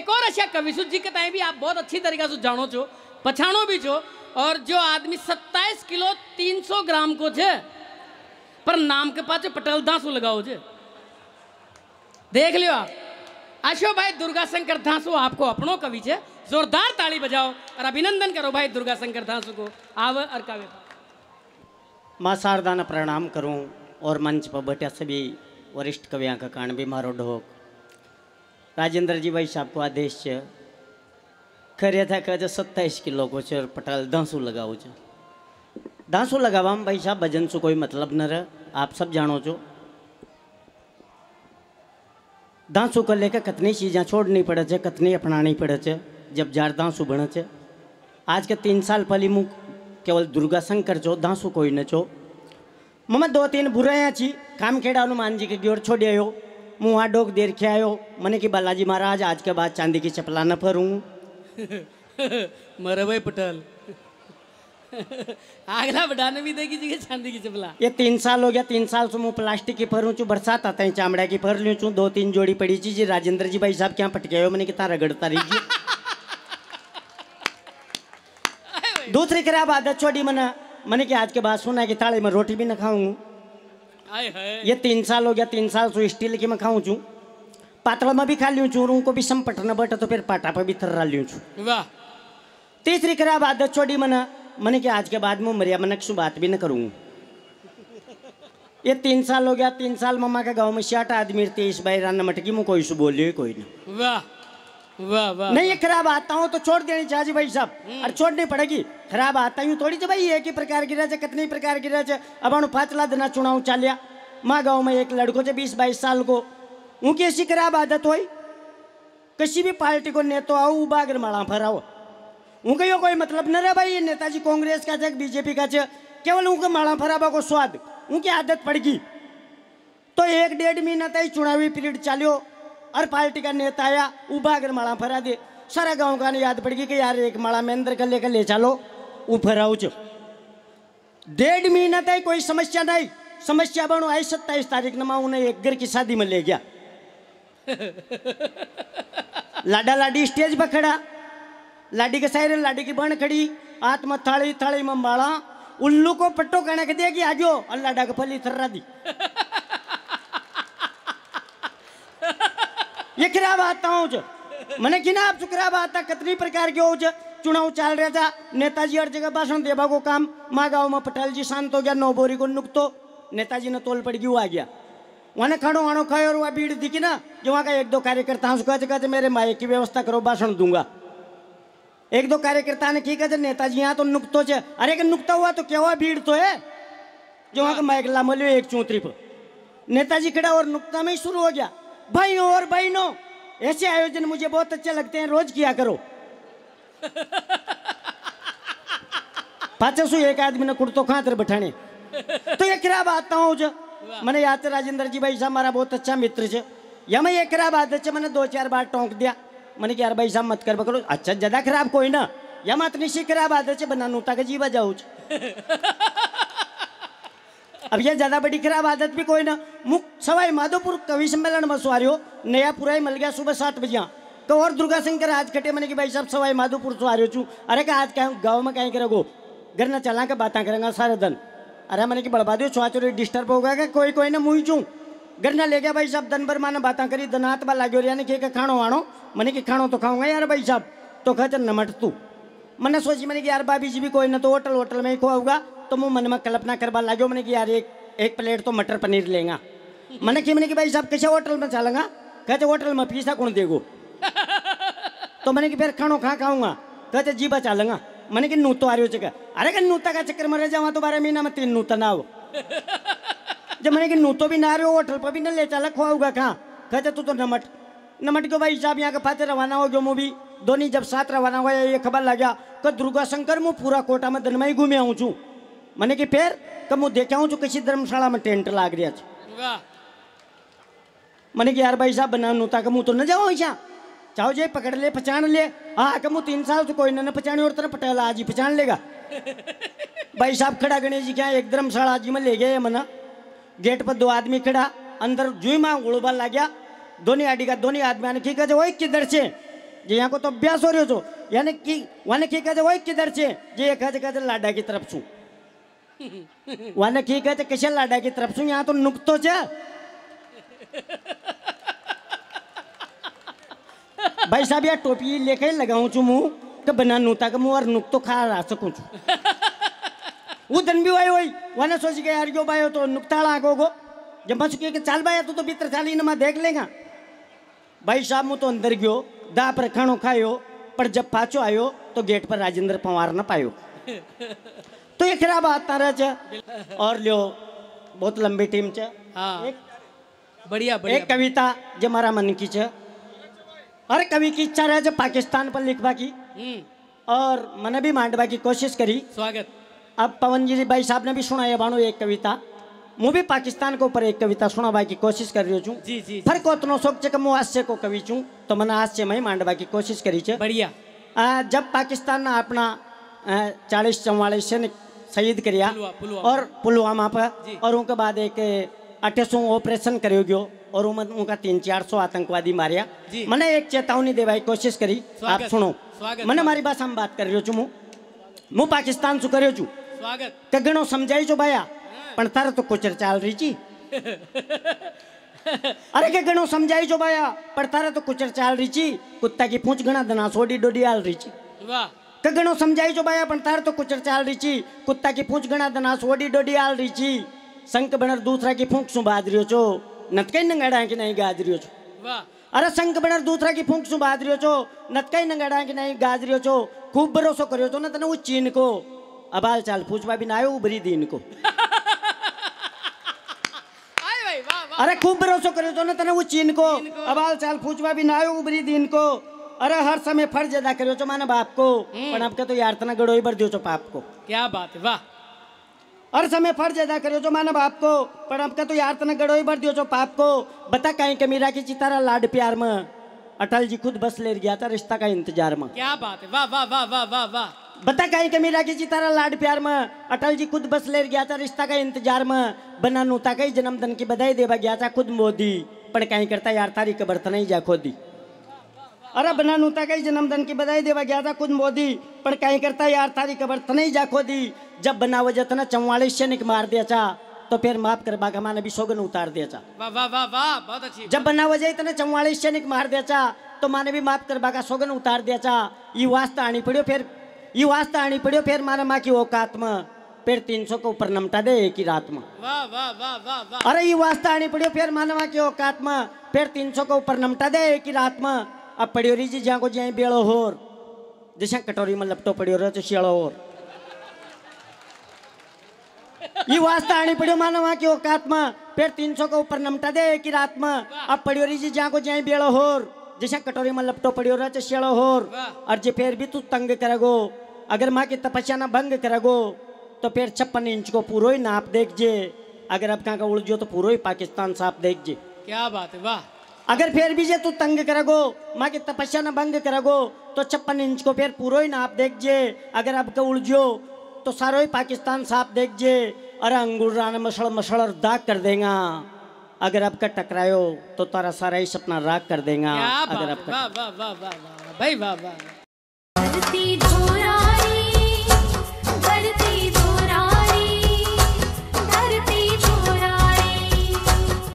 એક ઓર આશા કવિસુद जी के ताए भी आप बहुत अच्छी तरीके से जानो छो पछाणो भी छो और जो आदमी 27 किलो 300 ग्राम को छे पर नाम के पाछे पटल धांसू लगाओ छे देख लियो आप भाई दुर्गा शंकर धांसू आपको अपनो कवि छे जोरदार ताली बजाओ और अभिनंदन करो भाई दुर्गा शंकर धांसू को आव और काव्य माँ शारदा ने प्रणाम करूं और मंच पर बैठा सभी वरिष्ठ कविया का कारण भी मारो ढोक राजेंद्र जी भाई साहब को आदेश खरे था कहते तो सत्ताईस किलो को चर पटाल धांसू लगाओ चो धांसू लगावा भाई साहब भजन से कोई मतलब न रह आप सब जानो चो धांसू को लेकर कितनी चीजें छोड़नी पड़े छे कितनी अपनानी पड़े छे जब जार धांसू बने छे आज के तीन साल पहले मुख केवल दुर्गा शंकर चो धांसू कोई न चो मम्मा दो तीन बुराया छी काम खेड़ा हनुमान जी के गोर छोड़े मुँह डोक देर के आयो मने की बालाजी महाराज आज के बाद चांदी की चपला न फरूँ मरे भाई पटल आगला बढ़ाने भी देगी जगह चांदी की चपला ये तीन साल हो गया तीन साल से मुँह प्लास्टिक की फरू चू बरसात आता है चामड़ा की फर लू चू दो तीन जोड़ी पड़ी चीज राजेंद्र जी भाई साहब क्या पटके हो मैंने कितना रगड़ता रही दूसरी खराब आदत छोड़ी मना मैंने की आज के बाद सुना कि ताले में रोटी भी न खाऊंगा ये तीन साल हो गया तीन साल सो स्टील की मैं खाऊ पातल में भी खा लियो छू रूम को भी संपट न बट तो फिर पाटा पर भी थर्रा लियो छू वाह तीसरी करे आदत छोड़ी मना मैंने कि आज के बाद में मरिया मन शू बात भी न करूँ ये तीन साल हो गया तीन साल मम्मा के गाँव में साठ आदमी तेईस बाई रान मटकी मुँह कोई शू बोलियो कोई ना वाह वाह वाह नहीं ये खराब आता हूँ तो छोड़ देनी चाहिए भाई साहब हम्म। और छोड़नी पड़ेगी खराब आता हूँ थोड़ी भाई एक ही प्रकार की रहा कितने प्रकार की रहा अब हम फाचला देना चुनाव चालिया माँ गाँव में एक लड़को जो बीस बाईस साल को उनकी ऐसी खराब आदत हो किसी भी पार्टी को नेतो आओ उगर माला फहराओ उनका यो कोई मतलब न रहा भाई ये नेताजी कांग्रेस का था बीजेपी का छे केवल उनके माला फराबा को स्वाद उनकी आदत पड़ गई तो एक डेढ़ महीना तक चुनावी पीरियड चालियो और पार्टी का नेता आया उबागर माला फरा दे सारा गाँव का नहीं याद पड़गी कि यार एक माला महेंद्र का लेकर ले चलो ઊભા डेढ़ महीना तक कोई समस्या नहीं समस्या बनो आई सत्ताईस तारीख न माँ उन्हें एक घर की शादी में ले गया लाडा लाडी स्टेज पर खड़ा लाडी के सहरे लाडी की बहन खड़ी हाथ में थाली थाली में बाड़ा उल्लू को पट्टो कहने के देगी आ गयो और लाडा को फली थर्रा दी ये खराब आता हूँ जो मैंने कि ना आप खराब आता कतनी प्रकार के हो जो चुनाव चल रहा था नेताजी हर जगह भाषण देवा को काम माँ गाँव में पटेल जी शांत हो गया नौ बोरी को नुकतो नेताजी ने तोल पड़ गयू आ गया वहां खड़ो वहाँ खाए और वहां भीड़ दिखी ना जो वहां का एक दो कार्यकर्ता उसको कहते कहते मेरे माए की व्यवस्था करो भाषण दूंगा एक दो कार्यकर्ता ने की कहते नेताजी यहाँ तो नुकतो है अरे नुकता हुआ तो क्या हुआ भीड़ तो है जो वहां का माइक ला मोलियो एक चौतरी पर नेताजी खड़ा और नुकता में ही शुरू हो गया भाई और भाई ऐसे आयोजन मुझे बहुत अच्छे लगते हैं रोज किया करो पाचसु एक आदमी ने कुर्तो खातर बैठाने तो ये खराब आता हूँ जो मैंने याद राजेंद्र जी भाई साहब हमारा बहुत अच्छा मित्र है या मैं ये क्या बात है मैंने दो चार बार टोंक दिया मैंने कि यार भाई साहब मत कर पकड़ो अच्छा ज्यादा खराब कोई ना या मैं इतनी सी खराब आदत है बना नोटा का जीवा जाऊँ अब यह ज्यादा बड़ी खराब आदत भी कोई ना मुख सवाई माधोपुर कवि सम्मेलन में सुहारियो नया पुराई मल गया सुबह सात बजे તો ઓર દુર્ગાશંકર खटे मैंने कि भाई ભાઈ सवाई माधोपुर से आ रहे છું अरे કે आज कहूँ गाँव में કાંઈ घर ना चला के बातें કરેગા सारे ધન अरे मैंने कि बड़बा दो चोरी डिस्टर्ब होगा क्या कोई कोई ना मुई चूँ घर ना ले गया भाई साहब दिन भर ने बातें करी दिन हाथ बा लागो यानी कि खाणो आणो मैंने कि खाणो तो खाऊंगा यार भाई साहब तो खा चल नमट तू मैंने सोची मैंने कि यार भाभी जी भी कोई ना तो होटल होटल में ही खुआ तो मुँह मन में कल्पना करवा लागो मैंने कि यार एक एक प्लेट तो मटर पनीर लेगा मैंने कि मैंने कि भाई साहब कैसे होटल में चलेंगे कहते होटल में पीसा कौन देगो तो मैंने कि फिर खाणो खा खाऊंगा कहते तो अच्छा जी बचा लेंगा मैंने कि नूतो आ रही हो चक्कर अरे क्या नूता का चक्कर में रह तो बारह महीना में तीन नूता ना हो जब मैंने कि नूतो भी ना रहे हो होटल पर भी ना ले चला खुआऊगा कहाँ कहते तो अच्छा तू तो नमट नमट के भाई साहब यहाँ के फाते रवाना हो गयो मूवी धोनी जब साथ रवाना हुआ ये खबर लग गया कि दुर्गा शंकर मुँह पूरा कोटा में दनमई घूमे आऊँ छू मैंने कि फिर कब मुँह देखे आऊँ हूँ किसी धर्मशाला में टेंट लाग रहा मैंने कि यार भाई साहब बना नूता का मुँह तो न जाओ ऐसा चाहो जे पकड़ ले पहचान ले आ कम तीन साल तो कोई ना पहचान और तेरा पटेला आज ही पहचान लेगा भाई साहब खड़ा गणेश जी क्या एक धर्मशाला आज में ले गए मना गेट पर दो आदमी खड़ा अंदर जुई माँ उड़बा ला गया दोनों आडी का दोनों आदमी ने ठीक है वही किधर से जी यहाँ को तो अभ्यास हो रही हो तो। यानी कि वहाँ ठीक है वही किधर से जी एक कहते लाडा की तरफ छू वहाँ ठीक है कैसे लाडा की तरफ छू यहाँ तो नुकतो चे भाई साहब यार टोपी लेके लगाऊं छू तो बना नूता का मुंह और नुक तो खा रहा सकूं छू वो दिन भी वही वही वने सोच के यार क्यों भाई हो तो नुकताड़ा लागो को जब मैं चुकी कि चाल भाई तू तो, तो भीतर चाली ना मैं देख लेगा भाई साहब मुँह तो अंदर गयो दा पर खानो खायो पर जब पाचो आयो तो गेट पर राजेंद्र पवार न पायो तो ये खराब आता और लियो बहुत लंबी टीम छ हाँ। बढ़िया बढ़िया एक कविता जो मारा मन की छ और कवि की इच्छा रहे जब पाकिस्तान पर लिखवा की हम्म। और मैंने भी मांडवा की कोशिश करी स्वागत अब पवन जी भाई साहब ने भी सुनाया बानो एक कविता मु भी पाकिस्तान के ऊपर एक कविता सुनाबा की कोशिश कर रही हूँ जी जी फर्क उतनो शौक छे हास्य को कवि छू तो मैंने हास्य में मांडवा की कोशिश करी छे बढ़िया आ, जब पाकिस्तान ने अपना चालीस चौवालीस सैनिक शहीद करिया पुलुआ, पुलुआ, और पुलवामा पर और उनके बाद एक सौ ऑपरेशन करो गयो और उनका तीन चार सौ आतंकवादी मारिया मैंने एक चेतावनी देवा कोशिश करी आप सुनो मैंने मारी बात हम बात कर रही हूँ मु पाकिस्तान से करियो छू कगणो समझाई जो भाया हाँ। पण तार तो कुचर चाल रही जी अरे कगणो समझाई जो भाया पण तार तो कुचर चाल रही जी कुत्ता की पूंछ गणा दना सोडी डोडी आल रही जी वाह कगणो समझाई जो भाया पण तार तो कुचर चाल रही जी कुत्ता की पूंछ गणा दना सोडी डोडी आल रही जी शंख बणर दूसरा की पूंछ सु बाद रियो छू नतकई नंगड़ा कि नहीं गाजरियो छो अरे संग बणर दूसरा की फूंक सु बाजरियो छो नतकई नंगड़ा कि नहीं गाजरियो छो खूब भरोसो करियो छो ना तने वो चीन को अबाल चाल पूछवा भी ना आयो उबरी दीन को अरे खूब भरोसो करियो छो ना तने वो चीन को अबाल चाल पूछवा भी ना आयो दीन को अरे हर समय फर्ज अदा करियो छो माने बाप को हम्म। पण अब तो यार तना गड़ोई भर दियो छो पाप को क्या बात है वाह और समय फर्ज अदा करो जो मानव आपको पर आपका तो यार तना गड़ोई भर दियो जो पाप को बता कहीं के मीरा की चितारा लाड प्यार में अटल जी खुद बस ले गया था रिश्ता का इंतजार में क्या बात है वाह वाह वाह वाह वाह वाह बता कहीं के मीरा की चितारा लाड प्यार में अटल जी खुद बस ले गया था रिश्ता का इंतजार में बना नूता कई जन्मदिन की बधाई देवा गया था खुद मोदी पर कहीं करता यार तारी कबर नहीं जा खोदी अरे बना नूता કઈ जन्मदिन की बधाई देवा गया था कुछ मोदी पर कहीं करता यार थारी खबर तने ही जाखो दी जब बनाव जत ना चौवालीस सैनिक मार दिया चा तो फिर माफ कर बागा माने भी सोगन उतार दिया चा वाह वाह वाह वाह बहुत अच्छी जब बना बनाव जाए तने चौवालीस सैनिक मार दिया चा तो माने भी माफ कर बाघा सोगन उतार दिया चा ये वास्ता आनी पड़ियो फिर ये वास्ता आनी पड़ियो फिर मारा माँ की औकात में फिर तीन सौ के ऊपर नमटा दे एक ही रात में वाह वाह वाह वाह अरे ये वास्ता आनी पड़ियो फिर मानवा की औकात में फिर तीन सौ के ऊपर नमटा दे एक ही रात में अब पड़ियोरी जी जहाँ को जहाँ बेड़ो होर दिशा कटोरी में लपटो पड़ियो तो शेड़ो होर ये वास्ता आनी पड़ियो मानो वहाँ की औकात में फिर तीन सौ के ऊपर नमटा दे एक ही रात में अब पड़ियोरी जी जहाँ को जहाँ बेड़ो होर जैसे कटोरी में लपटो पड़ियो रहा तो शेड़ो होर और जे फिर भी तू तंग करेगो अगर माँ की तपस्या ना भंग करेगो तो फिर छप्पन इंच को पूरा ही नाप देख जे अगर अब कहाँ का उड़ जो तो पूरा ही पाकिस्तान साफ देख जे क्या बात है वाह अगर फिर भी जे तू तंग करगो माँ की तपस्या न भंग करगो तो छप्पन इंच को फिर पूरो ही ना आप देख जे अगर अब के उलझो तो सारो ही पाकिस्तान साफ देख जे अरे अंगूर रान मसड़ मसड़ और दाग कर देगा अगर आपका टकरायो तो तारा सारा ही सपना राग कर देगा अगर आपका